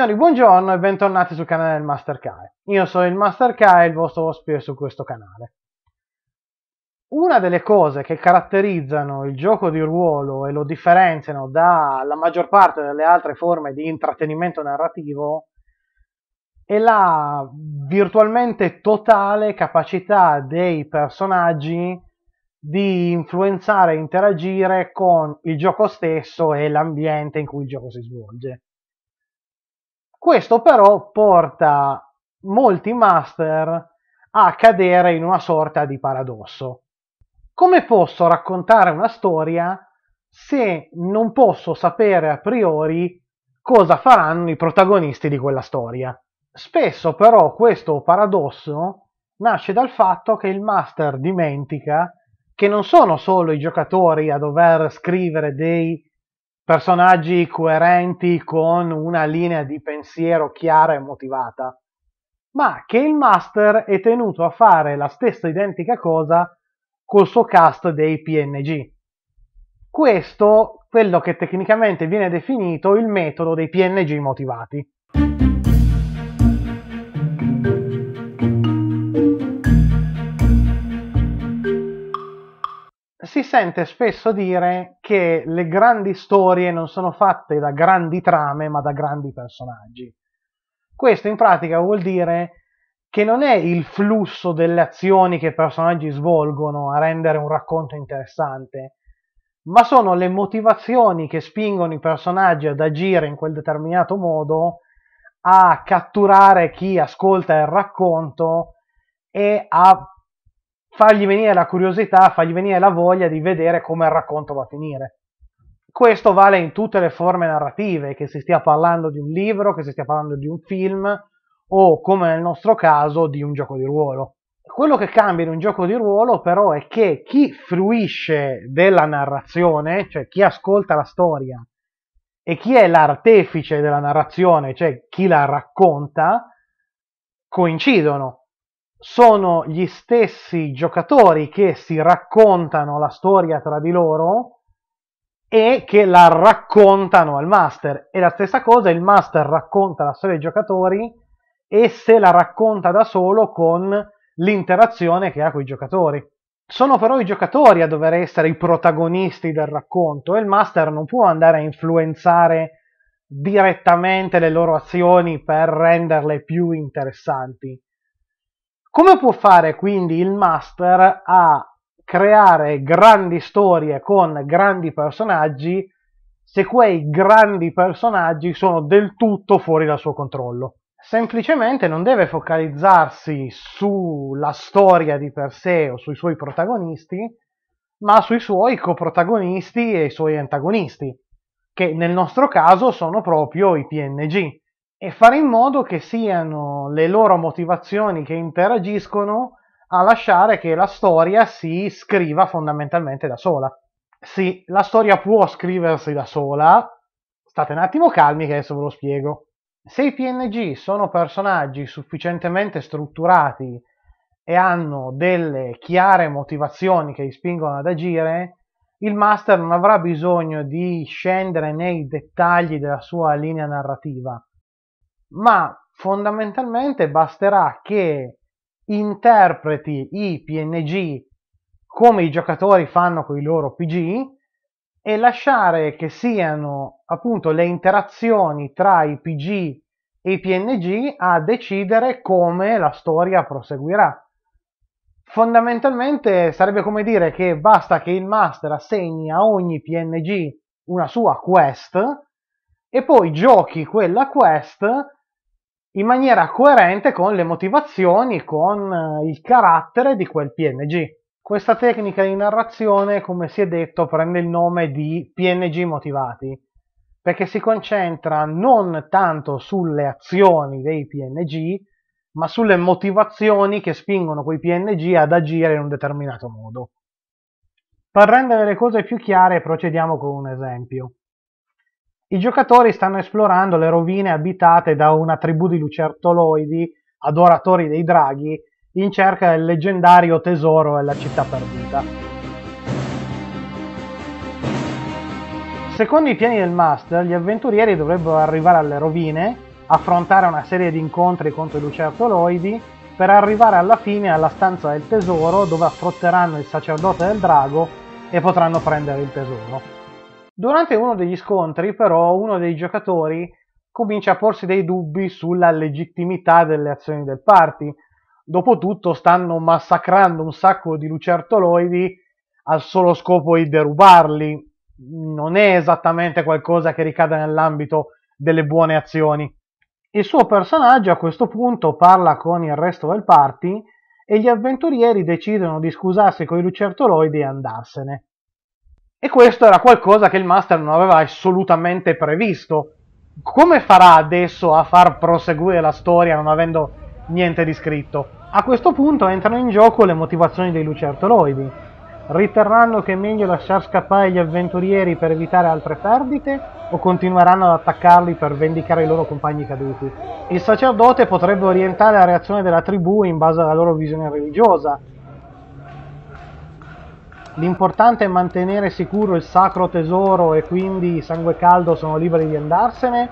Signori, buongiorno e bentornati sul canale del Master Kai. Io sono il Master Kai, il vostro ospite su questo canale. Una delle cose che caratterizzano il gioco di ruolo e lo differenziano dalla maggior parte delle altre forme di intrattenimento narrativo è la virtualmente totale capacità dei personaggi di influenzare e interagire con il gioco stesso e l'ambiente in cui il gioco si svolge questo però porta molti master a cadere in una sorta di paradosso. Come posso raccontare una storia se non posso sapere a priori cosa faranno i protagonisti di quella storia? Spesso però questo paradosso nasce dal fatto che il master dimentica che non sono solo i giocatori a dover scrivere dei personaggi coerenti con una linea di pensiero chiara e motivata, ma che il master è tenuto a fare la stessa identica cosa col suo cast dei PNG. Questo quello che tecnicamente viene definito il metodo dei PNG motivati. sente spesso dire che le grandi storie non sono fatte da grandi trame, ma da grandi personaggi. Questo in pratica vuol dire che non è il flusso delle azioni che i personaggi svolgono a rendere un racconto interessante, ma sono le motivazioni che spingono i personaggi ad agire in quel determinato modo a catturare chi ascolta il racconto e a fargli venire la curiosità, fargli venire la voglia di vedere come il racconto va a finire. Questo vale in tutte le forme narrative, che si stia parlando di un libro, che si stia parlando di un film o, come nel nostro caso, di un gioco di ruolo. Quello che cambia in un gioco di ruolo però è che chi fruisce della narrazione, cioè chi ascolta la storia e chi è l'artefice della narrazione, cioè chi la racconta, coincidono sono gli stessi giocatori che si raccontano la storia tra di loro e che la raccontano al master. E la stessa cosa, il master racconta la storia ai giocatori e se la racconta da solo con l'interazione che ha con i giocatori. Sono però i giocatori a dover essere i protagonisti del racconto e il master non può andare a influenzare direttamente le loro azioni per renderle più interessanti come può fare quindi il master a creare grandi storie con grandi personaggi se quei grandi personaggi sono del tutto fuori dal suo controllo? Semplicemente non deve focalizzarsi sulla storia di per sé o sui suoi protagonisti, ma sui suoi coprotagonisti e i suoi antagonisti, che nel nostro caso sono proprio i PNG e fare in modo che siano le loro motivazioni che interagiscono a lasciare che la storia si scriva fondamentalmente da sola. Sì, la storia può scriversi da sola, state un attimo calmi che adesso ve lo spiego. Se i PNG sono personaggi sufficientemente strutturati e hanno delle chiare motivazioni che li spingono ad agire, il master non avrà bisogno di scendere nei dettagli della sua linea narrativa ma fondamentalmente basterà che interpreti i PNG come i giocatori fanno con i loro PG e lasciare che siano appunto le interazioni tra i PG e i PNG a decidere come la storia proseguirà. Fondamentalmente sarebbe come dire che basta che il master assegni a ogni PNG una sua quest e poi giochi quella quest in maniera coerente con le motivazioni, con eh, il carattere di quel PNG. Questa tecnica di narrazione, come si è detto, prende il nome di PNG motivati, perché si concentra non tanto sulle azioni dei PNG, ma sulle motivazioni che spingono quei PNG ad agire in un determinato modo. Per rendere le cose più chiare procediamo con un esempio. I giocatori stanno esplorando le rovine abitate da una tribù di lucertoloidi, adoratori dei draghi, in cerca del leggendario tesoro della città perduta. Secondo i piani del Master, gli avventurieri dovrebbero arrivare alle rovine, affrontare una serie di incontri contro i lucertoloidi, per arrivare alla fine alla stanza del tesoro dove affronteranno il sacerdote del drago e potranno prendere il tesoro. Durante uno degli scontri, però, uno dei giocatori comincia a porsi dei dubbi sulla legittimità delle azioni del party. Dopotutto stanno massacrando un sacco di lucertoloidi al solo scopo di derubarli. Non è esattamente qualcosa che ricade nell'ambito delle buone azioni. Il suo personaggio a questo punto parla con il resto del party e gli avventurieri decidono di scusarsi con i lucertoloidi e andarsene. E questo era qualcosa che il master non aveva assolutamente previsto. Come farà adesso a far proseguire la storia non avendo niente di scritto? A questo punto entrano in gioco le motivazioni dei lucertoloidi. Riterranno che è meglio lasciar scappare gli avventurieri per evitare altre perdite o continueranno ad attaccarli per vendicare i loro compagni caduti? Il sacerdote potrebbe orientare la reazione della tribù in base alla loro visione religiosa, L'importante è mantenere sicuro il sacro tesoro e quindi sangue caldo sono liberi di andarsene.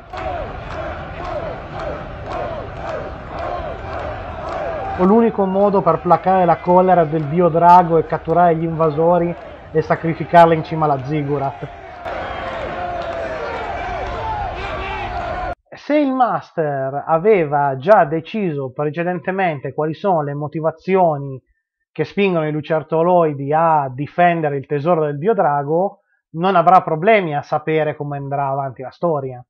O l'unico modo per placare la collera del dio drago e catturare gli invasori e sacrificarla in cima alla ziggurat. Se il master aveva già deciso precedentemente quali sono le motivazioni che spingono i lucertoloidi a difendere il tesoro del dio drago non avrà problemi a sapere come andrà avanti la storia.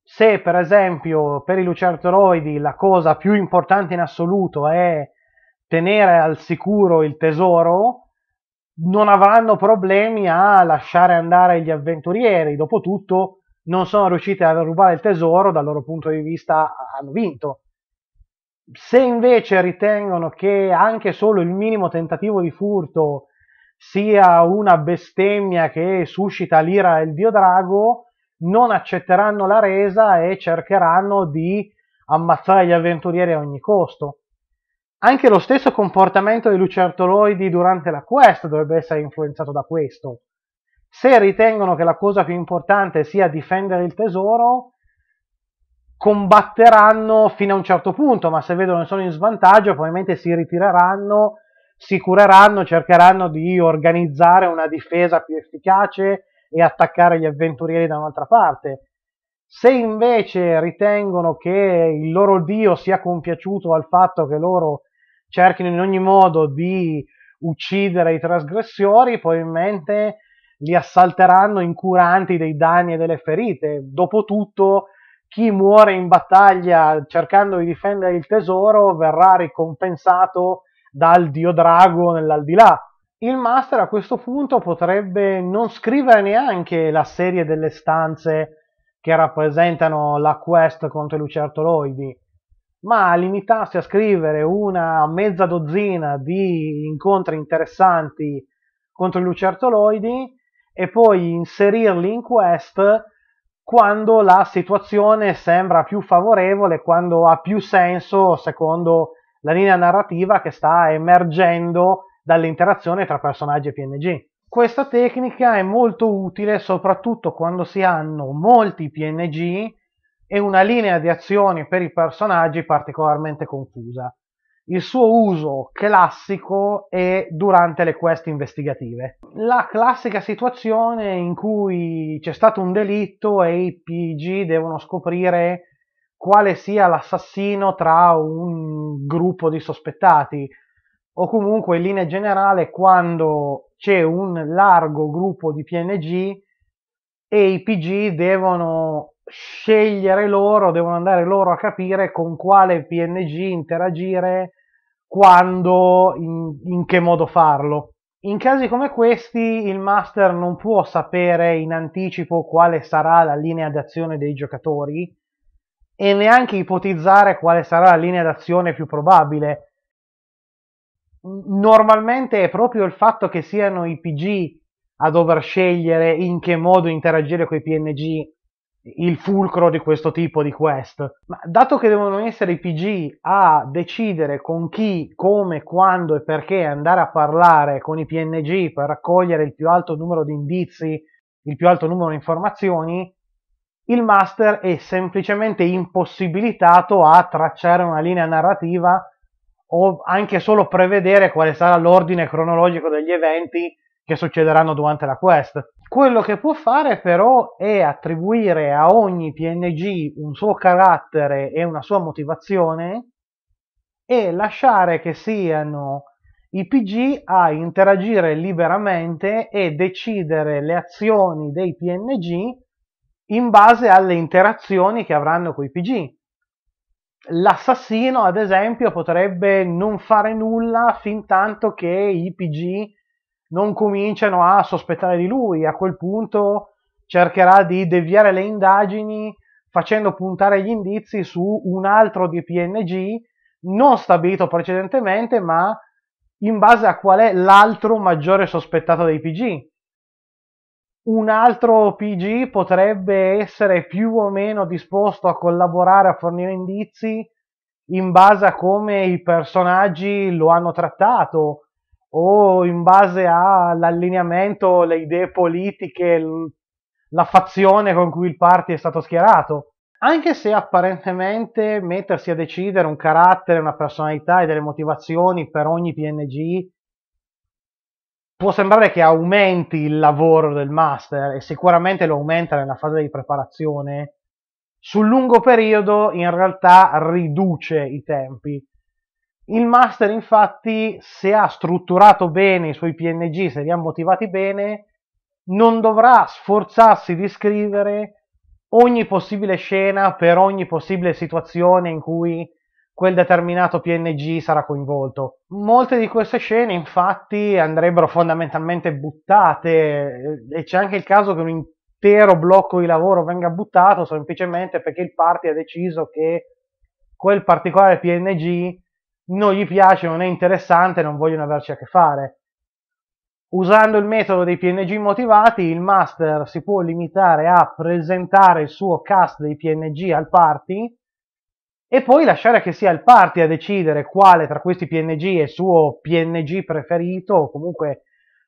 Se per esempio per i lucertoloidi la cosa più importante in assoluto è tenere al sicuro il tesoro, non avranno problemi a lasciare andare gli avventurieri. Dopotutto non sono riusciti a rubare il tesoro, dal loro punto di vista hanno vinto. Se invece ritengono che anche solo il minimo tentativo di furto sia una bestemmia che suscita l'ira del dio drago, non accetteranno la resa e cercheranno di ammazzare gli avventurieri a ogni costo. Anche lo stesso comportamento dei lucertoloidi durante la quest dovrebbe essere influenzato da questo. Se ritengono che la cosa più importante sia difendere il tesoro, combatteranno fino a un certo punto, ma se vedono che sono in svantaggio probabilmente si ritireranno, si cureranno, cercheranno di organizzare una difesa più efficace e attaccare gli avventurieri da un'altra parte. Se invece ritengono che il loro dio sia compiaciuto al fatto che loro cerchino in ogni modo di uccidere i trasgressori, probabilmente li assalteranno incuranti dei danni e delle ferite. Dopotutto chi muore in battaglia cercando di difendere il tesoro verrà ricompensato dal dio drago nell'aldilà. Il master a questo punto potrebbe non scrivere neanche la serie delle stanze che rappresentano la quest contro i lucertoloidi, ma limitarsi a scrivere una mezza dozzina di incontri interessanti contro i lucertoloidi e poi inserirli in quest quando la situazione sembra più favorevole, quando ha più senso secondo la linea narrativa che sta emergendo dall'interazione tra personaggi e PNG. Questa tecnica è molto utile soprattutto quando si hanno molti PNG e una linea di azioni per i personaggi particolarmente confusa. Il suo uso classico è durante le quest investigative. La classica situazione in cui c'è stato un delitto e i PG devono scoprire quale sia l'assassino tra un gruppo di sospettati o comunque in linea generale quando c'è un largo gruppo di PNG e i PG devono scegliere loro, devono andare loro a capire con quale PNG interagire, quando, in, in che modo farlo. In casi come questi il master non può sapere in anticipo quale sarà la linea d'azione dei giocatori e neanche ipotizzare quale sarà la linea d'azione più probabile. Normalmente è proprio il fatto che siano i PG a dover scegliere in che modo interagire con i PNG il fulcro di questo tipo di quest. Ma dato che devono essere i PG a decidere con chi, come, quando e perché andare a parlare con i PNG per raccogliere il più alto numero di indizi, il più alto numero di informazioni, il master è semplicemente impossibilitato a tracciare una linea narrativa o anche solo prevedere quale sarà l'ordine cronologico degli eventi che succederanno durante la quest. Quello che può fare però è attribuire a ogni PNG un suo carattere e una sua motivazione e lasciare che siano i PG a interagire liberamente e decidere le azioni dei PNG in base alle interazioni che avranno con i PG. L'assassino, ad esempio, potrebbe non fare nulla fin tanto che i PG non cominciano a sospettare di lui. A quel punto cercherà di deviare le indagini facendo puntare gli indizi su un altro DPNG non stabilito precedentemente, ma in base a qual è l'altro maggiore sospettato dei PG. Un altro PG potrebbe essere più o meno disposto a collaborare, a fornire indizi in base a come i personaggi lo hanno trattato o in base all'allineamento, le idee politiche, la fazione con cui il party è stato schierato. Anche se apparentemente mettersi a decidere un carattere, una personalità e delle motivazioni per ogni PNG può sembrare che aumenti il lavoro del master e sicuramente lo aumenta nella fase di preparazione, sul lungo periodo in realtà riduce i tempi il master infatti, se ha strutturato bene i suoi PNG, se li ha motivati bene, non dovrà sforzarsi di scrivere ogni possibile scena per ogni possibile situazione in cui quel determinato PNG sarà coinvolto. Molte di queste scene infatti andrebbero fondamentalmente buttate eh, e c'è anche il caso che un intero blocco di lavoro venga buttato semplicemente perché il party ha deciso che quel particolare PNG non gli piace, non è interessante, non vogliono averci a che fare. Usando il metodo dei PNG motivati, il master si può limitare a presentare il suo cast dei PNG al party e poi lasciare che sia il party a decidere quale tra questi PNG è il suo PNG preferito o comunque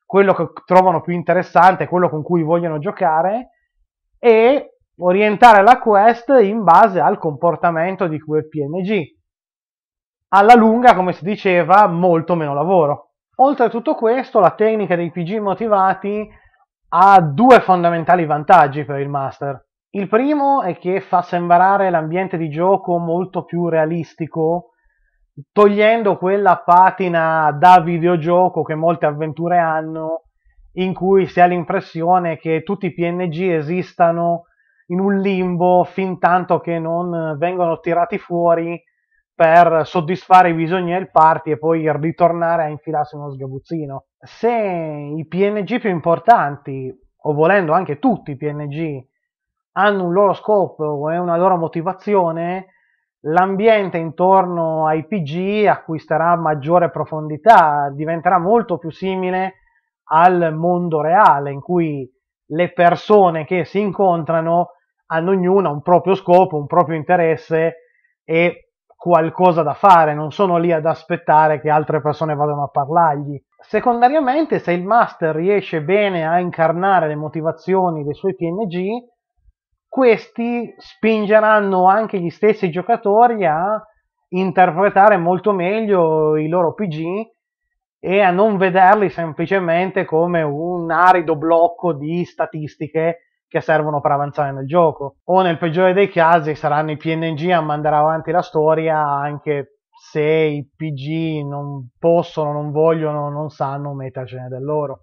quello che trovano più interessante, quello con cui vogliono giocare e orientare la quest in base al comportamento di quel PNG alla lunga, come si diceva, molto meno lavoro. Oltre a tutto questo, la tecnica dei PG motivati ha due fondamentali vantaggi per il master. Il primo è che fa sembrare l'ambiente di gioco molto più realistico, togliendo quella patina da videogioco che molte avventure hanno, in cui si ha l'impressione che tutti i PNG esistano in un limbo fin tanto che non vengono tirati fuori per soddisfare i bisogni del party e poi ritornare a infilarsi uno sgabuzzino. Se i PNG più importanti, o volendo anche tutti i PNG, hanno un loro scopo e una loro motivazione, l'ambiente intorno ai PG acquisterà maggiore profondità, diventerà molto più simile al mondo reale in cui le persone che si incontrano hanno ognuna un proprio scopo, un proprio interesse e qualcosa da fare, non sono lì ad aspettare che altre persone vadano a parlargli. Secondariamente, se il master riesce bene a incarnare le motivazioni dei suoi PNG, questi spingeranno anche gli stessi giocatori a interpretare molto meglio i loro PG e a non vederli semplicemente come un arido blocco di statistiche che servono per avanzare nel gioco. O nel peggiore dei casi saranno i PNG a mandare avanti la storia anche se i PG non possono, non vogliono, non sanno mettercene del loro.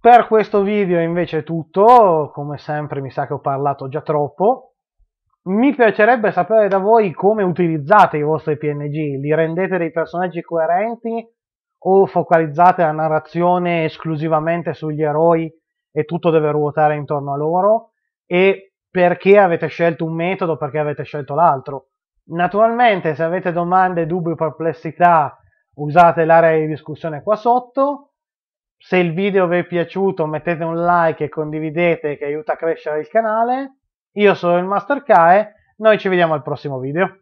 Per questo video invece è tutto, come sempre mi sa che ho parlato già troppo. Mi piacerebbe sapere da voi come utilizzate i vostri PNG, li rendete dei personaggi coerenti o focalizzate la narrazione esclusivamente sugli eroi e tutto deve ruotare intorno a loro e perché avete scelto un metodo, perché avete scelto l'altro. Naturalmente, se avete domande, dubbi o perplessità, usate l'area di discussione qua sotto. Se il video vi è piaciuto, mettete un like e condividete che aiuta a crescere il canale. Io sono il Master Kae, noi ci vediamo al prossimo video.